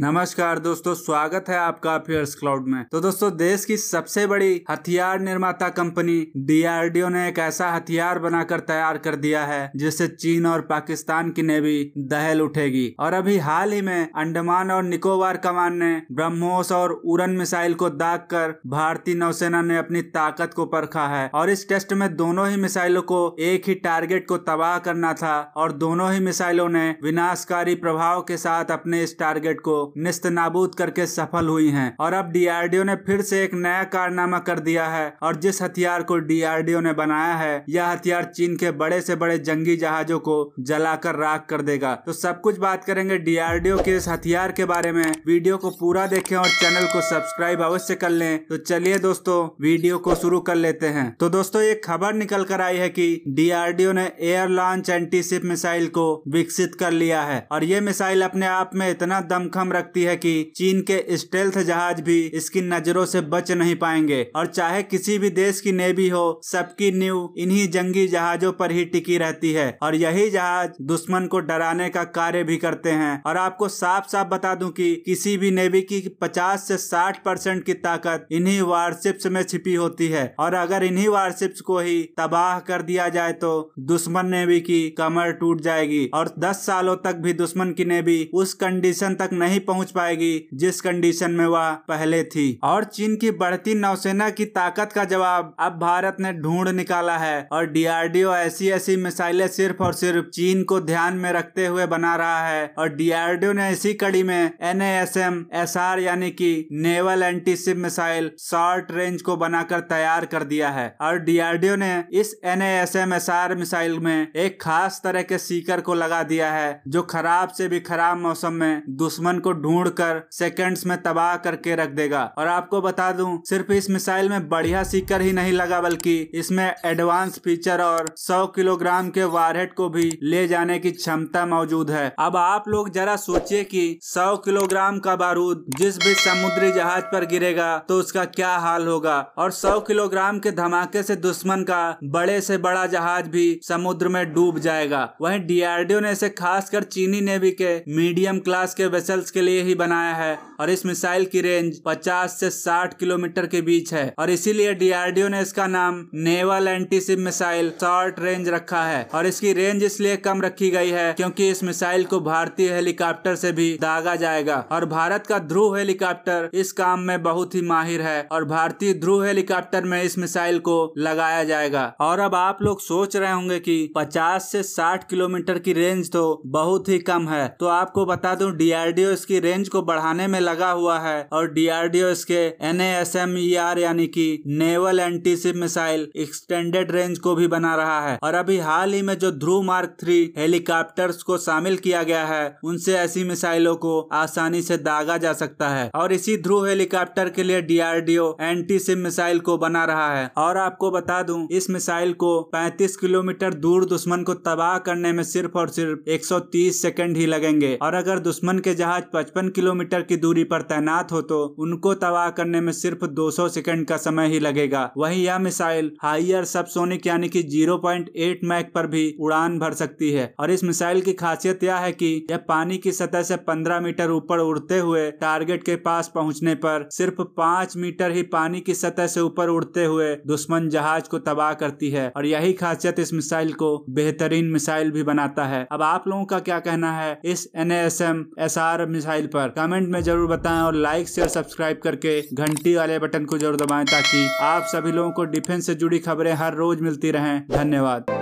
नमस्कार दोस्तों स्वागत है आपका अफेयर्स क्लाउड में तो दोस्तों देश की सबसे बड़ी हथियार निर्माता कंपनी डीआरडीओ ने एक ऐसा हथियार बनाकर तैयार कर दिया है जिससे चीन और पाकिस्तान की नेवी दहल उठेगी और अभी हाल ही में अंडमान और निकोबार कमान ने ब्रह्मोस और उड़न मिसाइल को दाग कर भारतीय नौसेना ने अपनी ताकत को परखा है और इस टेस्ट में दोनों ही मिसाइलों को एक ही टारगेट को तबाह करना था और दोनों ही मिसाइलों ने विनाशकारी प्रभाव के साथ अपने इस टारगेट को निस्त नाबूद करके सफल हुई हैं और अब डीआरडीओ ने फिर से एक नया कारनामा कर दिया है और जिस हथियार को डीआरडीओ ने बनाया है यह हथियार चीन के बड़े से बड़े जंगी जहाजों को जलाकर राख कर देगा तो सब कुछ बात करेंगे डीआरडीओ के इस हथियार के बारे में वीडियो को पूरा देखे और चैनल को सब्सक्राइब अवश्य कर ले तो चलिए दोस्तों वीडियो को शुरू कर लेते हैं तो दोस्तों एक खबर निकल कर आई है की डीआरडीओ ने एयर लॉन्च एंटीशिप मिसाइल को विकसित कर लिया है और ये मिसाइल अपने आप में इतना दमखम रखती है कि चीन के स्टेल्थ जहाज भी इसकी नजरों से बच नहीं पाएंगे और चाहे किसी भी देश की नेवी हो सबकी न्यू इन्हीं जंगी जहाजों पर ही टिकी रहती है और यही जहाज दुश्मन को डराने का कार्य भी करते हैं और आपको साफ साफ बता दूं कि किसी भी नेवी की 50 से 60 परसेंट की ताकत इन्हीं वारशिप्स में छिपी होती है और अगर इन्हीं वारशिप्स को ही तबाह कर दिया जाए तो दुश्मन नेवी की कमर टूट जाएगी और 10 सालों तक भी दुश्मन की नेवी उस कंडीशन तक नहीं पहुंच पाएगी जिस कंडीशन में वह पहले थी और चीन की बढ़ती नौसेना की ताकत का जवाब अब भारत ने ढूंढ निकाला है और डीआरडीओ ऐसी ऐसी मिसाइलें सिर्फ और सिर्फ चीन को ध्यान में रखते हुए बना रहा है और डीआरडीओ ने इसी कड़ी में एन एस यानी की naval anti missile short range को बनाकर तैयार कर दिया है और डीआरडीओ ने इस एन एस मिसाइल में एक खास तरह के सीकर को लगा दिया है जो खराब से भी खराब मौसम में दुश्मन को ढूंढ कर सेकेंड्स में तबाह करके रख देगा और आपको बता दूं सिर्फ इस मिसाइल में बढ़िया सीकर ही नहीं लगा बल्कि इसमें एडवांस फीचर और 100 किलोग्राम के वारहेड को भी ले जाने की क्षमता मौजूद है अब आप लोग जरा सोचिए कि 100 किलोग्राम का बारूद जिस भी समुद्री जहाज पर गिरेगा तो उसका क्या हाल होगा और 100 किलोग्राम के धमाके से दुश्मन का बड़े से बड़ा जहाज भी समुद्र में डूब जाएगा वही डीआरडीओ ने इसे खासकर चीनी नेवी के मीडियम क्लास के वेसल्स के लिए ही बनाया है और इस मिसाइल की रेंज 50 से 60 किलोमीटर के बीच है और इसीलिए डीआरडीओ ने इसका नाम naval anti ship missile short range रखा है और इसकी रेंज इसलिए कम रखी गई है क्योंकि इस मिसाइल को भारतीय हेलीकॉप्टर से भी दागा जाएगा और भारत का ध्रुव हेलीकॉप्टर इस काम में बहुत ही माहिर है और भारतीय ध्रुव हेलीकॉप्टर में इस मिसाइल को लगाया जाएगा और अब आप लोग सोच रहे होंगे की पचास से साठ किलोमीटर की रेंज तो बहुत ही कम है तो आपको बता दू डीआरडीओ इस इसकी रेंज को बढ़ाने में लगा हुआ है और डीआरडीओ इसके एन e यानी कि naval anti ship missile extended range को भी बना रहा है और अभी हाल ही में जो ध्रुव मार्क थ्री हेलीकॉप्टर्स को शामिल किया गया है उनसे ऐसी मिसाइलों को आसानी से दागा जा सकता है और इसी ध्रुव हेलीकॉप्टर के लिए डीआरडीओ एंटी शिप मिसाइल को बना रहा है और आपको बता दूं इस मिसाइल को 35 किलोमीटर दूर दुश्मन को तबाह करने में सिर्फ और सिर्फ 130 सेकंड ही लगेंगे और अगर दुश्मन के जहाज पचपन किलोमीटर की दूरी पर तैनात हो तो उनको तबाह करने में सिर्फ 200 सेकंड का समय ही लगेगा वहीं यह मिसाइल हाइयर सबसोनिक यानी कि 0.8 मैक पर भी उड़ान भर सकती है और इस मिसाइल की खासियत यह है की यह पानी की सतह से 15 मीटर ऊपर उड़ते हुए टारगेट के पास पहुंचने पर सिर्फ पांच मीटर ही पानी की सतह से ऊपर उड़ते हुए दुश्मन जहाज को तबाह करती है और यही खासियत इस मिसाइल को बेहतरीन मिसाइल भी बनाता है अब आप लोगों का क्या कहना है इस N S M S R missile file पर कमेंट में जरूर बताएं और लाइक शेयर सब्सक्राइब करके घंटी वाले बटन को जरूर दबाएं ताकि आप सभी लोगों को डिफेंस से जुड़ी खबरें हर रोज मिलती रहें धन्यवाद